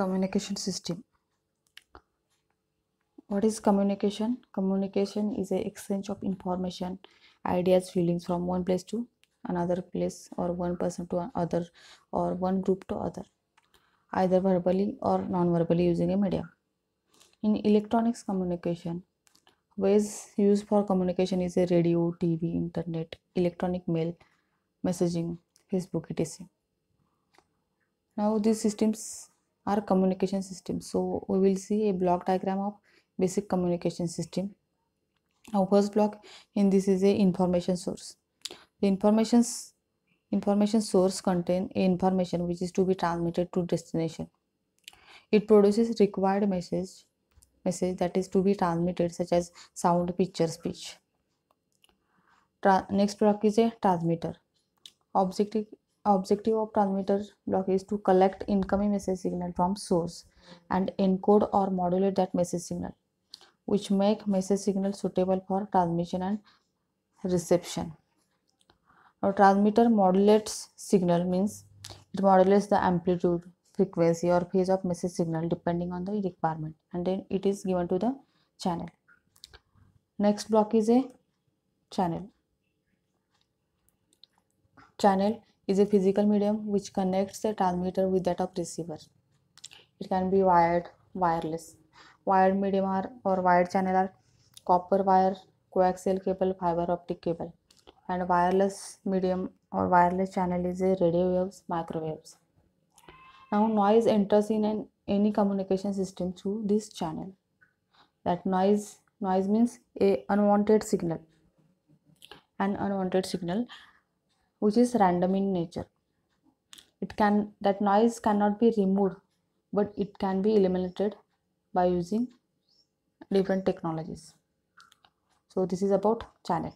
communication system what is communication communication is a exchange of information ideas feelings from one place to another place or one person to another or one group to other either verbally or non-verbally using a medium in electronics communication ways used for communication is a radio tv internet electronic mail messaging facebook etc now these systems are communication system so we will see a block diagram of basic communication system our first block and this is a information source the information information source contain information which is to be transmitted to destination it produces required message message that is to be transmitted such as sound picture speech Tra next block is a transmitter object objective of transmitter block is to collect incoming message signal from source and encode or modulate that message signal which make message signal suitable for transmission and reception. Now transmitter modulates signal means it modulates the amplitude, frequency or phase of message signal depending on the requirement and then it is given to the channel. Next block is a channel. Channel is a physical medium which connects the transmitter with that of receiver. It can be wired, wireless. Wired medium are, or wired channel are copper wire, coaxial cable, fiber optic cable. And wireless medium or wireless channel is a radio waves, microwaves. Now noise enters in an, any communication system through this channel. That noise, noise means a unwanted signal. An unwanted signal which is random in nature it can that noise cannot be removed but it can be eliminated by using different technologies so this is about channel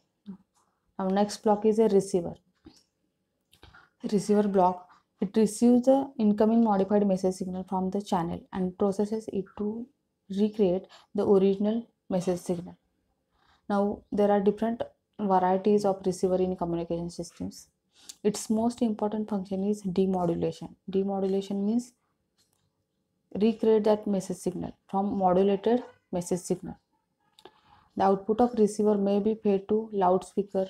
Our next block is a receiver receiver block it receives the incoming modified message signal from the channel and processes it to recreate the original message signal now there are different varieties of receiver in communication systems its most important function is demodulation demodulation means recreate that message signal from modulated message signal the output of receiver may be fed to loudspeaker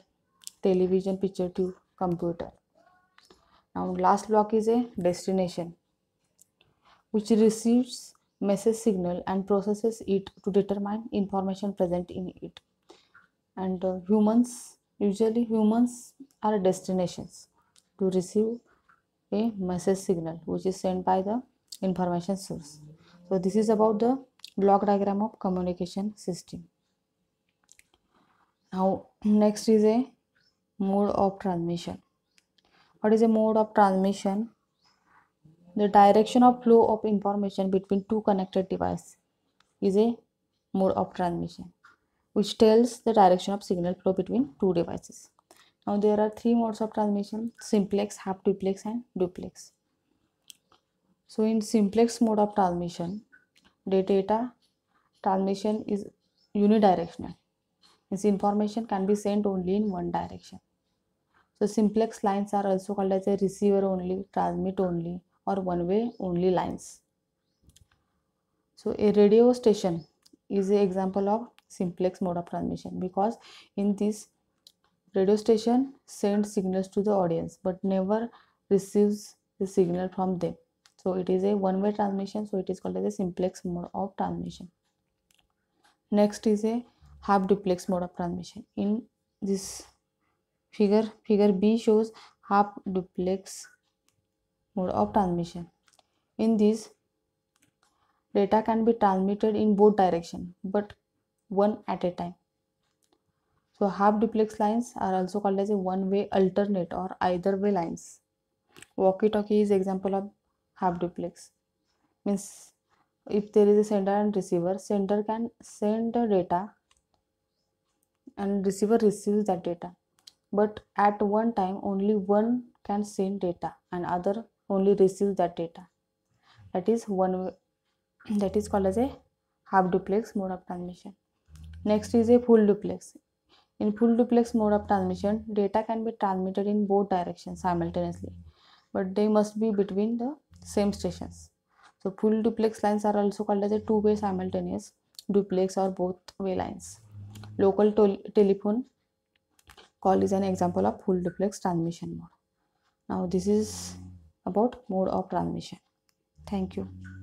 television picture tube computer now last block is a destination which receives message signal and processes it to determine information present in it and uh, humans Usually humans are destinations to receive a message signal which is sent by the information source. So this is about the block diagram of communication system. Now next is a mode of transmission. What is a mode of transmission? The direction of flow of information between two connected devices is a mode of transmission which tells the direction of signal flow between two devices. Now there are three modes of transmission simplex, half duplex and duplex. So in simplex mode of transmission the data transmission is unidirectional means information can be sent only in one direction. So simplex lines are also called as a receiver only, transmit only or one way only lines. So a radio station is an example of simplex mode of transmission because in this radio station sends signals to the audience but never receives the signal from them so it is a one way transmission so it is called as a simplex mode of transmission next is a half duplex mode of transmission in this figure figure b shows half duplex mode of transmission in this data can be transmitted in both direction but one at a time. So half duplex lines are also called as a one-way alternate or either way lines. Walkie-talkie is example of half duplex. Means if there is a sender and receiver, sender can send data and receiver receives that data. But at one time only one can send data and other only receives that data. That is one way, that is called as a half duplex mode of transmission. Next is a full duplex. In full duplex mode of transmission, data can be transmitted in both directions simultaneously, but they must be between the same stations. So full duplex lines are also called as a two-way simultaneous duplex or both way lines. Local telephone call is an example of full duplex transmission mode. Now this is about mode of transmission. Thank you.